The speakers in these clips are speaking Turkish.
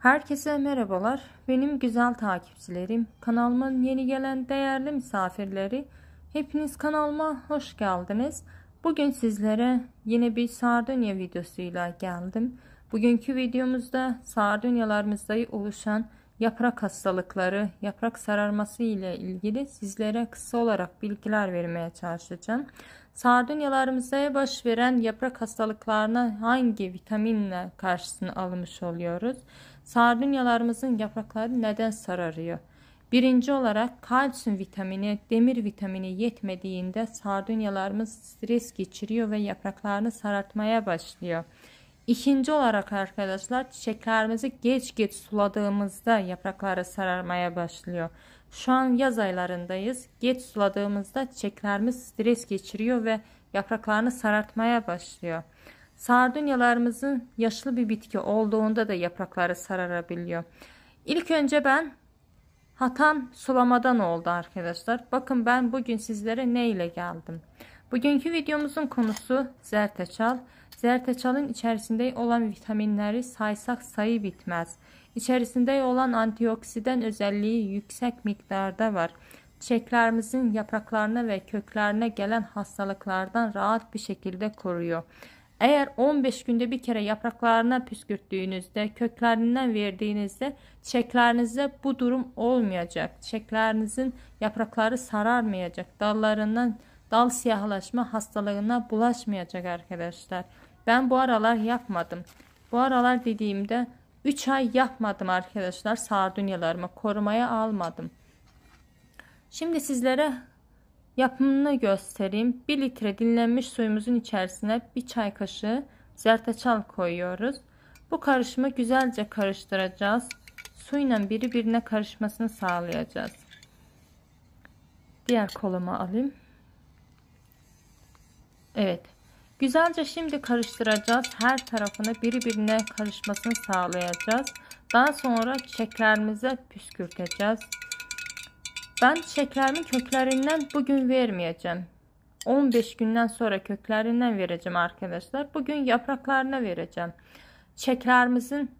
Herkese merhabalar. Benim güzel takipçilerim, kanalımın yeni gelen değerli misafirleri, hepiniz kanalıma hoş geldiniz. Bugün sizlere yine bir sardunya videosuyla geldim. Bugünkü videomuzda sardunyalarımızda oluşan yaprak hastalıkları, yaprak sararması ile ilgili sizlere kısa olarak bilgiler vermeye çalışacağım. Sardunyalarımıza baş veren yaprak hastalıklarına hangi vitaminle karşısını almış oluyoruz? Sardunyalarımızın yaprakları neden sararıyor? Birinci olarak kalsiyum vitamini, demir vitamini yetmediğinde sardunyalarımız stres geçiriyor ve yapraklarını sarartmaya başlıyor. İkinci olarak arkadaşlar çiçeklerimizi geç geç suladığımızda yaprakları sararmaya başlıyor. Şu an yaz aylarındayız. Geç suladığımızda çiçeklerimiz stres geçiriyor ve yapraklarını sarartmaya başlıyor. Sardunyalarımızın yaşlı bir bitki olduğunda da yaprakları sararabiliyor. İlk önce ben hatam sulamadan oldu arkadaşlar. Bakın ben bugün sizlere ne ile geldim. Bugünkü videomuzun konusu zerteçal. Zərtəçalın içerisinde olan vitaminleri saysaq sayı bitmez. İçerisinde olan antioksidan özelliği yüksek miqdarda var. Çiçəklərimizin yapraklarına ve köklerine gelen hastalıklardan rahat bir şekilde koruyor. Eğer 15 günde bir kere yapraklarına püskürttüğünüzde, köklerinden verdiğinizde çiçeklerinizde bu durum olmayacak. Çiçeklerinizin yaprakları sararmayacak, dallarından dal siyahlaşma hastalığına bulaşmayacak arkadaşlar. Ben bu aralar yapmadım. Bu aralar dediğimde 3 ay yapmadım arkadaşlar sardunyalarımı korumaya almadım. Şimdi sizlere yapımını göstereyim. 1 litre dinlenmiş suyumuzun içerisine 1 çay kaşığı zerdeçal koyuyoruz. Bu karışımı güzelce karıştıracağız. Suyla birbirine karışmasını sağlayacağız. Diğer koluma alayım. Evet. Güzelce şimdi karıştıracağız. Her tarafını birbirine karışmasını sağlayacağız. Daha sonra şekerimize püskürteceğiz. Ben şekerimin köklerinden bugün vermeyeceğim. 15 günden sonra köklerinden vereceğim arkadaşlar. Bugün yapraklarına vereceğim. Şekerimizin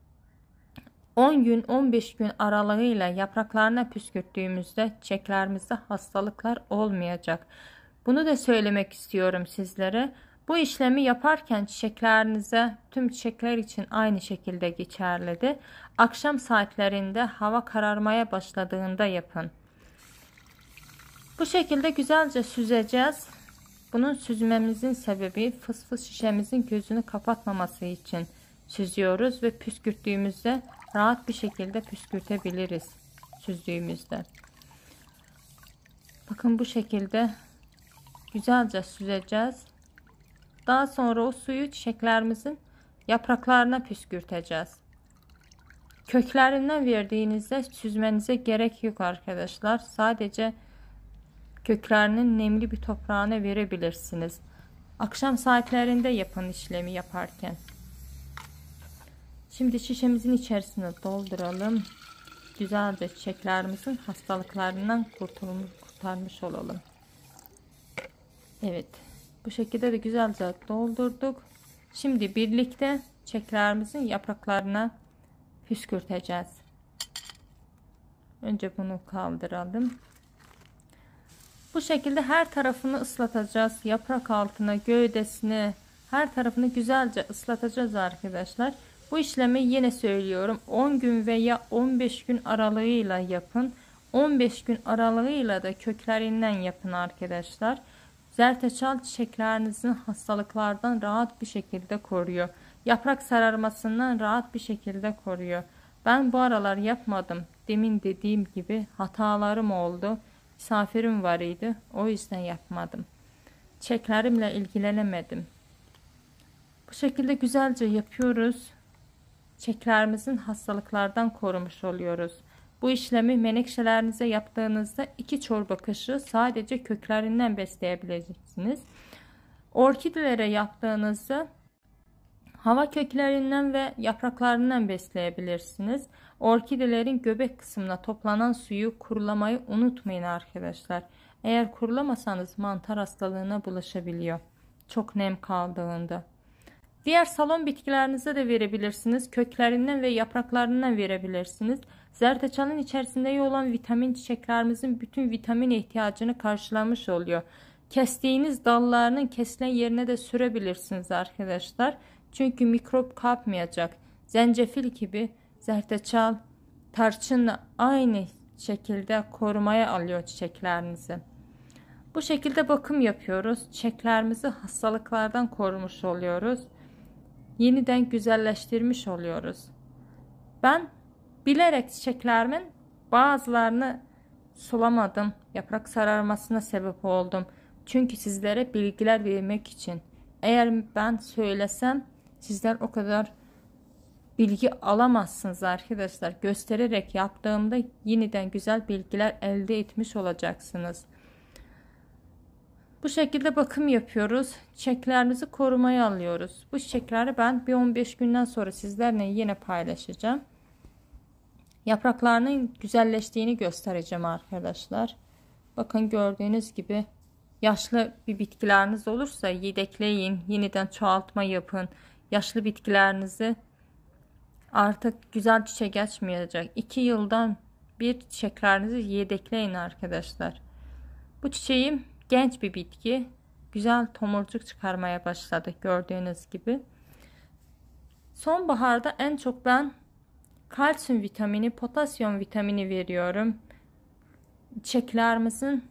10 gün 15 gün aralığıyla yapraklarına püskürttüğümüzde çeklerimizde hastalıklar olmayacak. Bunu da söylemek istiyorum sizlere. Bu işlemi yaparken çiçeklerinize tüm çiçekler için aynı şekilde geçerlidir. Akşam saatlerinde hava kararmaya başladığında yapın. Bu şekilde güzelce süzeceğiz. Bunun süzmemizin sebebi fıs fıs şişemizin gözünü kapatmaması için süzüyoruz ve püskürttüğümüzde rahat bir şekilde püskürtebiliriz süzdüğümüzde. Bakın bu şekilde güzelce süzeceğiz. Daha sonra o suyu çiçeklerimizin yapraklarına püskürteceğiz. Köklerinden verdiğinizde süzmenize gerek yok arkadaşlar. Sadece köklerinin nemli bir toprağına verebilirsiniz. Akşam saatlerinde yapın işlemi yaparken. Şimdi şişemizin içerisine dolduralım. Güzelce çiçeklerimizin hastalıklarından kurtulmuş, kurtarmış olalım. Evet. Bu şekilde de güzelce doldurduk. Şimdi birlikte çeklerimizin yapraklarına püskürteceğiz. Önce bunu kaldıralım. Bu şekilde her tarafını ıslatacağız. Yaprak altına, gövdesini, her tarafını güzelce ıslatacağız arkadaşlar. Bu işlemi yine söylüyorum. 10 gün veya 15 gün aralığıyla yapın. 15 gün aralığıyla da köklerinden yapın arkadaşlar. Zerteçal çiçeklerinizin hastalıklardan rahat bir şekilde koruyor. Yaprak sararmasından rahat bir şekilde koruyor. Ben bu aralar yapmadım. Demin dediğim gibi hatalarım oldu. Misafirim var idi. O yüzden yapmadım. Çiçeklerimle ilgilenemedim. Bu şekilde güzelce yapıyoruz. Çiçeklerimizin hastalıklardan korumuş oluyoruz. Bu işlemi menekşelerinize yaptığınızda 2 çorba kaşığı sadece köklerinden besleyebileceksiniz. Orkidelere yaptığınızda hava köklerinden ve yapraklarından besleyebilirsiniz. Orkidelerin göbek kısmına toplanan suyu kurulamayı unutmayın arkadaşlar. Eğer kurulamasanız mantar hastalığına bulaşabiliyor. Çok nem kaldığında. Diğer salon bitkilerinize de verebilirsiniz. Köklerinden ve yapraklarından verebilirsiniz. Zerdeçalın içerisinde iyi olan vitamin çiçeklerimizin bütün vitamin ihtiyacını karşılamış oluyor. Kestiğiniz dallarının kesilen yerine de sürebilirsiniz arkadaşlar. Çünkü mikrop kapmayacak. Zencefil gibi zerdeçal, tarçınla aynı şekilde korumaya alıyor çiçeklerinizi. Bu şekilde bakım yapıyoruz. Çiçeklerimizi hastalıklardan korumuş oluyoruz yeniden güzelleştirmiş oluyoruz. Ben bilerek çiçeklerimin bazılarını sulamadım. Yaprak sararmasına sebep oldum. Çünkü sizlere bilgiler vermek için. Eğer ben söylesem sizler o kadar bilgi alamazsınız arkadaşlar. Göstererek yaptığımda yeniden güzel bilgiler elde etmiş olacaksınız. Bu şekilde bakım yapıyoruz. Çiçeklerimizi korumaya alıyoruz. Bu çiçekleri ben bir 15 günden sonra sizlerle yine paylaşacağım. Yapraklarının güzelleştiğini göstereceğim arkadaşlar. Bakın gördüğünüz gibi yaşlı bir bitkileriniz olursa yedekleyin, yeniden çoğaltma yapın. Yaşlı bitkilerinizi artık güzel çiçek açmayacak. 2 yıldan bir çiçeklerinizi yedekleyin arkadaşlar. Bu çiçeğim genç bir bitki. Güzel tomurcuk çıkarmaya başladı gördüğünüz gibi. Sonbaharda en çok ben kalsiyum vitamini, potasyum vitamini veriyorum. Çiçeklerimizin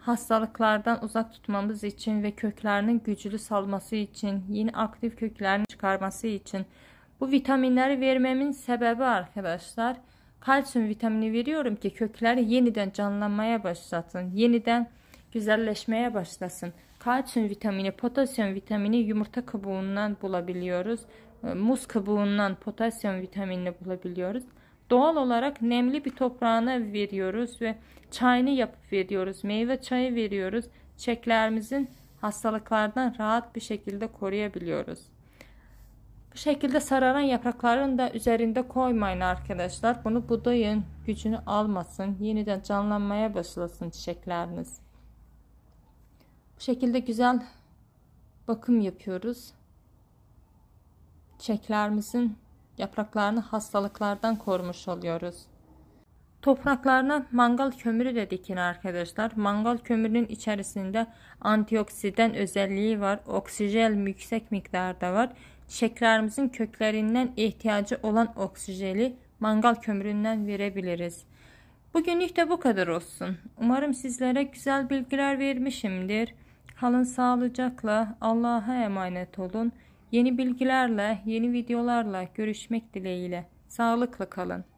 hastalıklardan uzak tutmamız için ve köklerinin güçlü salması için, yeni aktif köklerini çıkarması için bu vitaminleri vermemin sebebi arkadaşlar kalsiyum vitamini veriyorum ki kökler yeniden canlanmaya başlasın, yeniden güzelleşmeye başlasın. Kalsiyum vitamini, potasyum vitamini yumurta kabuğundan bulabiliyoruz. Ee, muz kabuğundan potasyum vitaminini bulabiliyoruz. Doğal olarak nemli bir toprağına veriyoruz ve çayını yapıp veriyoruz. Meyve çayı veriyoruz. Çeklerimizin hastalıklardan rahat bir şekilde koruyabiliyoruz. Bu şekilde sararan yaprakların da üzerinde koymayın arkadaşlar. Bunu budayın. Gücünü almasın. Yeniden canlanmaya başlasın çiçekleriniz. Bu şekilde güzel bakım yapıyoruz. Çiçeklerimizin yapraklarını hastalıklardan korumuş oluyoruz. Topraklarına mangal kömürü de dikin arkadaşlar. Mangal kömürünün içerisinde antioksidan özelliği var. Oksijen yüksek miktarda var şekerlerimizin köklerinden ihtiyacı olan oksijeli mangal kömüründen verebiliriz. Bugünlük de bu kadar olsun. Umarım sizlere güzel bilgiler vermişimdir. Kalın sağlıcakla, Allah'a emanet olun. Yeni bilgilerle, yeni videolarla görüşmek dileğiyle. Sağlıklı kalın.